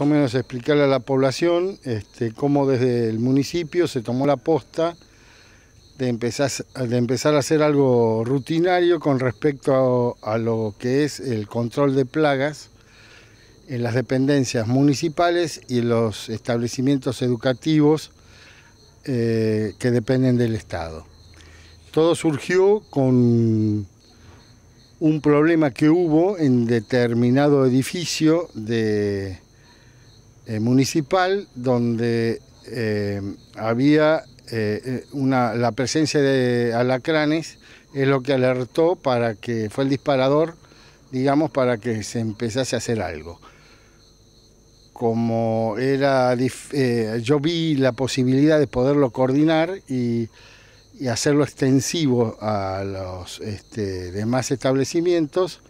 o menos explicarle a la población este, cómo desde el municipio se tomó la posta de empezar, de empezar a hacer algo rutinario con respecto a, lo que es el control de plagas en las dependencias municipales y los establecimientos educativos eh, que dependen del Estado. Todo surgió con un problema que hubo en determinado edificio de eh, municipal donde eh, había eh, una, la presencia de alacranes, es lo que alertó para que fue el disparador, digamos, para que se empezase a hacer algo. Como era, yo vi la posibilidad de poderlo coordinar y, hacerlo extensivo a los este, demás establecimientos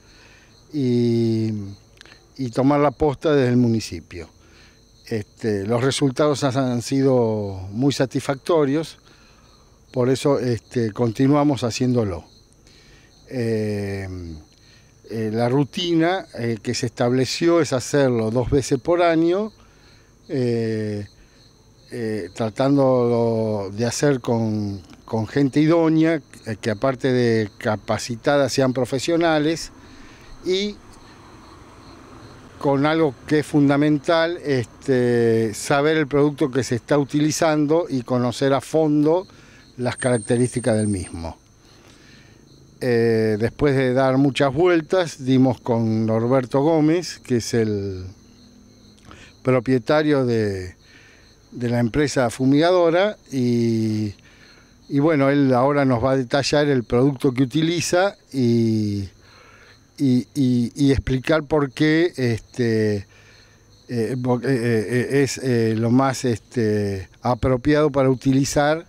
y tomar la posta desde el municipio. Este, los resultados han sido muy satisfactorios, por eso este, continuamos haciéndolo. Eh, eh, la rutina eh, que se estableció es hacerlo dos veces por año, tratando de hacer con, gente idónea, que aparte de capacitada sean profesionales, y con algo que es fundamental, este, saber el producto que se está utilizando y conocer a fondo las características del mismo. Eh, después de dar muchas vueltas, dimos con Norberto Gómez, que es el propietario de, la empresa fumigadora, y, y bueno, él ahora nos va a detallar el producto que utiliza y y, explicar por qué este, eh, eh, eh, es lo más este, apropiado para utilizar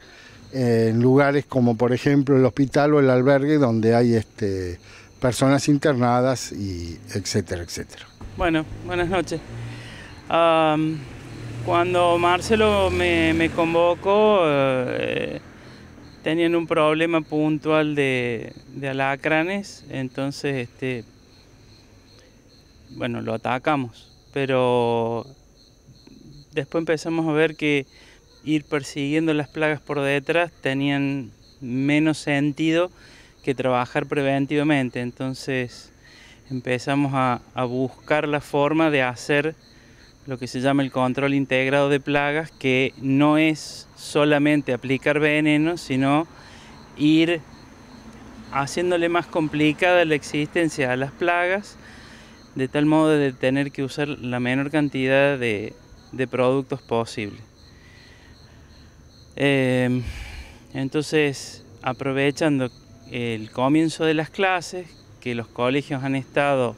en lugares como por ejemplo el hospital o el albergue donde hay este, personas internadas y etcétera, etcétera. Bueno, buenas noches. cuando Marcelo me, convocó, tenían un problema puntual de, alacranes, entonces este, bueno, lo atacamos, pero después empezamos a ver que ir persiguiendo las plagas por detrás tenían menos sentido que trabajar preventivamente, entonces empezamos a buscar la forma de hacer lo que se llama el control integrado de plagas, que no es solamente aplicar veneno, sino ir haciéndole más complicada la existencia a las plagas, de tal modo de tener que usar la menor cantidad de, productos posible. Em, entonces, aprovechando el comienzo de las clases, que los colegios han estado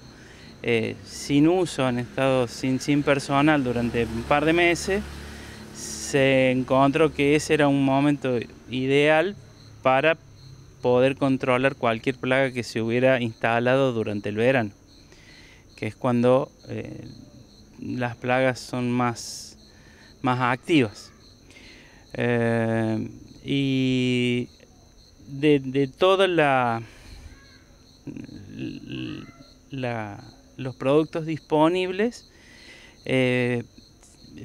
eh, sin uso, han estado sin, sin personal durante un par de meses, se encontró que ese era un momento ideal para poder controlar cualquier plaga que se hubiera instalado durante el verano, que es cuando eh, las plagas son más, más activas. Eh, y de, de toda la, la, los productos disponibles, eh,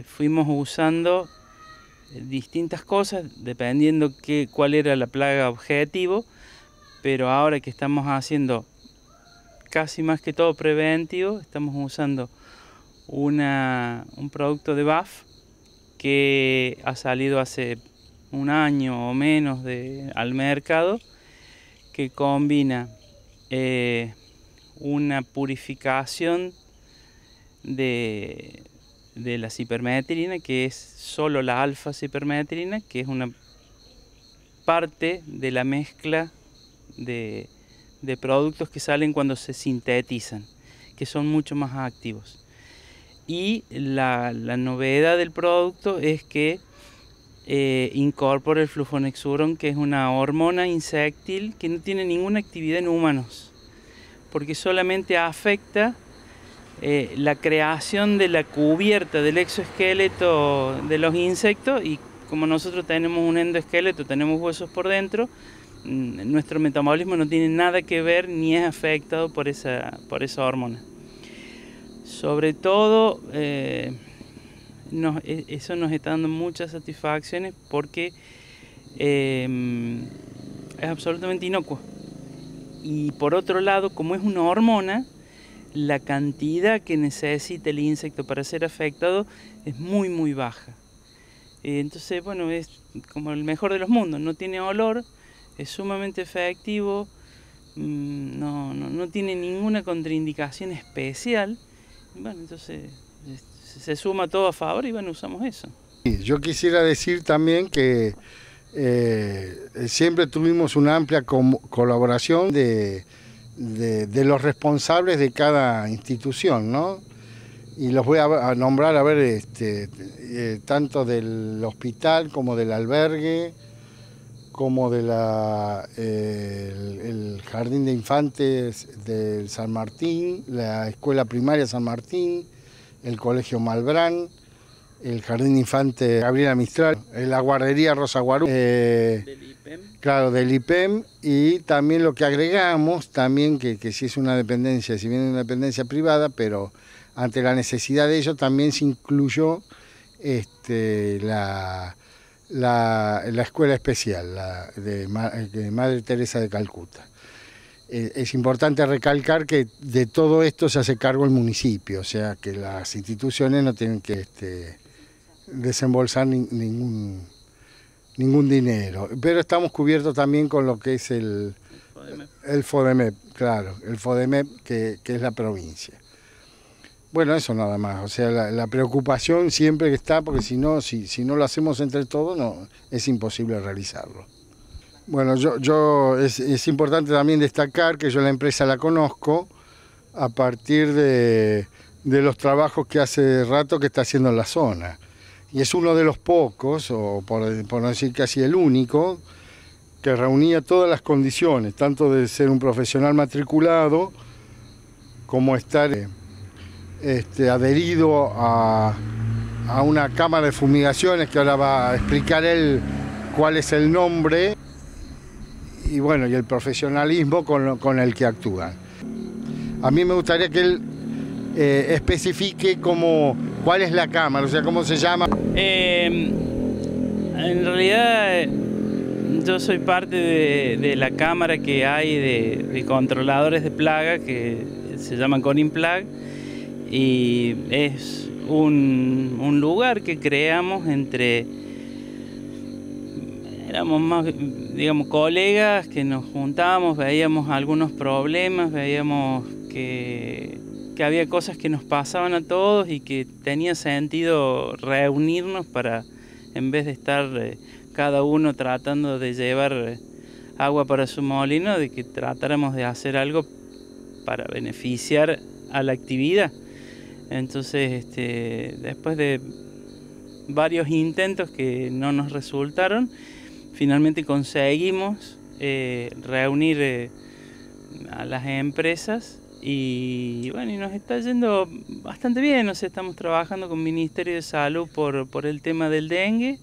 fuimos usando distintas cosas dependiendo qué cuál era la plaga objetivo, pero ahora que estamos haciendo casi más que todo preventivo, estamos usando una, un producto de BAF que ha salido hace un año o menos de, al mercado, que combina eh, una purificación de, la cipermetrina, que es solo la alfa cipermetrina, que es una parte de la mezcla de, productos que salen cuando se sintetizan, que son mucho más activos. Y la, novedad del producto es que eh, incorpora el flufonexuron que es una hormona insectil que no tiene ninguna actividad en humanos porque solamente afecta eh, la creación de la cubierta del exoesqueleto de los insectos y como nosotros tenemos un endoesqueleto, tenemos huesos por dentro, mm, nuestro metabolismo no tiene nada que ver ni es afectado por esa, por esa hormona. Sobre todo, eh, e, eso nos está dando muchas satisfacciones porque eh, es absolutamente inocuo y por otro lado, como es una hormona, la cantidad que necesita el insecto para ser afectado es muy, muy baja. Eh, entonces, bueno, es como el mejor de los mundos, no tiene olor, es sumamente efectivo, mm, no, no, no tiene ninguna contraindicación especial. Bueno, entonces este, se suma todo a favor y bueno, usamos eso. Yo quisiera decir también que eh, siempre tuvimos una amplia colaboración de, los responsables de cada institución, ¿no? Y los voy a, nombrar, a ver, este, eh, tanto del hospital como del albergue, como del eh, el jardín de infantes del San Martín, la escuela primaria San Martín, el colegio Malbrán, el Jardín Infante Gabriela Mistral, la guardería Rosa Guarú, del eh, IPEM. claro, del IPEM, y también lo que agregamos, también que, si es una dependencia, si bien es una dependencia privada, pero ante la necesidad de ello también se incluyó este, la, la, escuela especial de, Madre Teresa de Calcuta eh, es importante recalcar que de todo esto se hace cargo el municipio, o sea que las instituciones no tienen que este, desembolsar ningún, ningún dinero. Pero estamos cubiertos también con lo que es el, el, FODEMEP, claro, el FODEMEP que, es la provincia. Bueno, eso nada más, o sea, la, preocupación siempre que está, porque si no, si, no lo hacemos entre todos, no, es imposible realizarlo. Bueno, yo, es, importante también destacar que yo la empresa la conozco a partir de, de los trabajos que hace rato que está haciendo en la zona y es uno de los pocos, o por, no decir casi el único, que reunía todas las condiciones, tanto de ser un profesional matriculado como estar eh, este, adherido a, una cámara de fumigaciones que ahora va a explicar él cuál es el nombre y bueno, y el profesionalismo con, el que actúa. A mí me gustaría que él eh, especifique cómo ¿Cuál es la cámara? O sea, ¿cómo se llama? Em, en realidad yo soy parte de, la cámara que hay de, controladores de plaga que se llaman Conin Plag y es un, un lugar que creamos entre éramos más, digamos, colegas que nos juntábamos, veíamos algunos problemas, veíamos que que había cosas que nos pasaban a todos y que tenía sentido reunirnos para, en vez de estar eh, cada uno tratando de llevar eh, agua para su molino, de que tratáramos de hacer algo para beneficiar a la actividad. Entonces, este, después de varios intentos que no nos resultaron, finalmente conseguimos eh, reunir a las empresas y bueno, y nos está yendo bastante bien, o estamos trabajando con el Ministerio de Salud por, por el tema del dengue.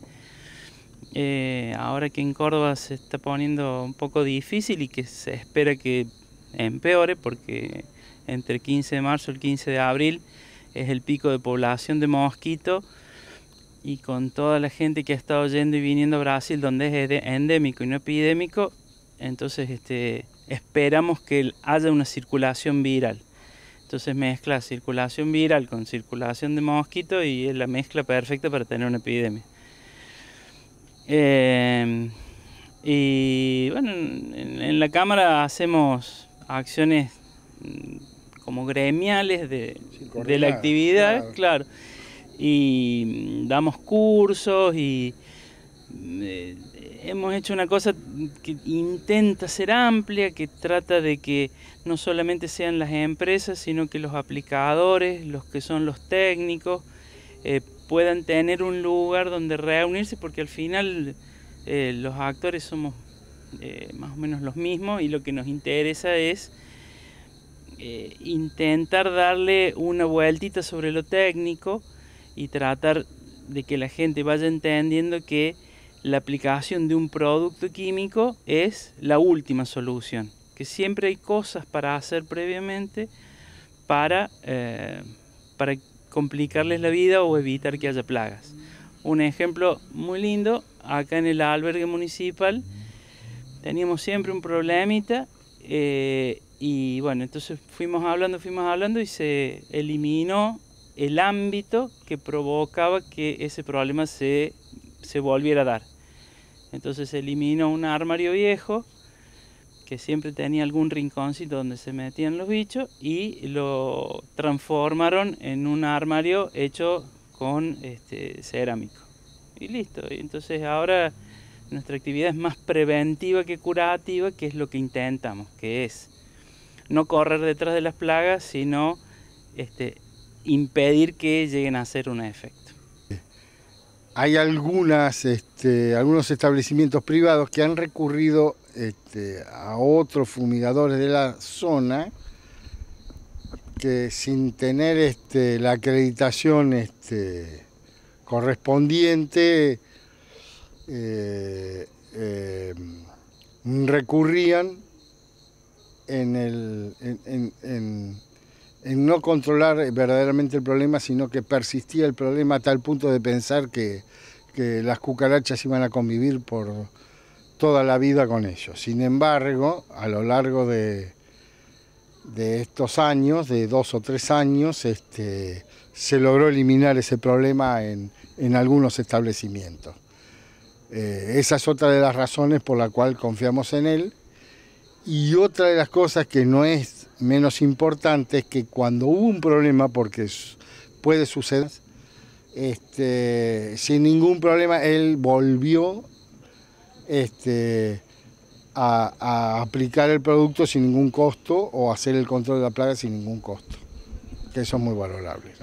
Eh, ahora que en Córdoba se está poniendo un poco difícil y que se espera que empeore porque entre el 15 de marzo y el 15 de abril es el pico de población de mosquito y con toda la gente que ha estado yendo y viniendo a Brasil donde es endémico y no epidémico, entonces este esperamos que haya una circulación viral. Entonces mezcla circulación viral con circulación de mosquito y es la mezcla perfecta para tener una epidemia. Em, y bueno, en, la cámara hacemos acciones mm, como gremiales de, la actividad, claro. Y mm, damos cursos y mm, eh, hemos hecho una cosa que intenta ser amplia, que trata de que no solamente sean las empresas, sino que los aplicadores, los que son los técnicos, eh, puedan tener un lugar donde reunirse, porque al final eh, los actores somos eh, más o menos los mismos y lo que nos interesa es intentar darle una vueltita sobre lo técnico y tratar de que la gente vaya entendiendo que la aplicación de un producto químico es la última solución, que siempre hay cosas para hacer previamente para, eh, para complicarles la vida o evitar que haya plagas. Un ejemplo muy lindo, acá en el albergue municipal teníamos siempre un problemita eh, y bueno, entonces fuimos hablando, fuimos hablando y se eliminó el ámbito que provocaba que ese problema se volviera a dar. Entonces eliminó un armario viejo que siempre tenía algún rinconcito donde se metían los bichos y lo transformaron en un armario hecho con este, cerámico. Y listo, entonces ahora nuestra actividad es más preventiva que curativa, que es lo que intentamos, que es no correr detrás de las plagas, sino este, impedir que lleguen a hacer un efecto hay algunas, este, algunos establecimientos privados que han recurrido este, a otros fumigadores de la zona que sin tener este, la acreditación correspondiente eh, eh, recurrían en el, en no controlar eh, verdaderamente el problema, sino que persistía el problema a tal punto de pensar que, las cucarachas iban a convivir por toda la vida con ellos. Sin embargo, a lo largo de, de estos años, de dos o tres años, este, se logró eliminar ese problema en, algunos establecimientos. Eh, esa es otra de las razones por la cual confiamos en él. Y otra de las cosas que no es menos importante es que cuando hubo un problema, porque puede suceder, este, sin ningún problema él volvió este, a, aplicar el producto sin ningún costo o hacer el control de la plaga sin ningún costo, que eso es muy valorable.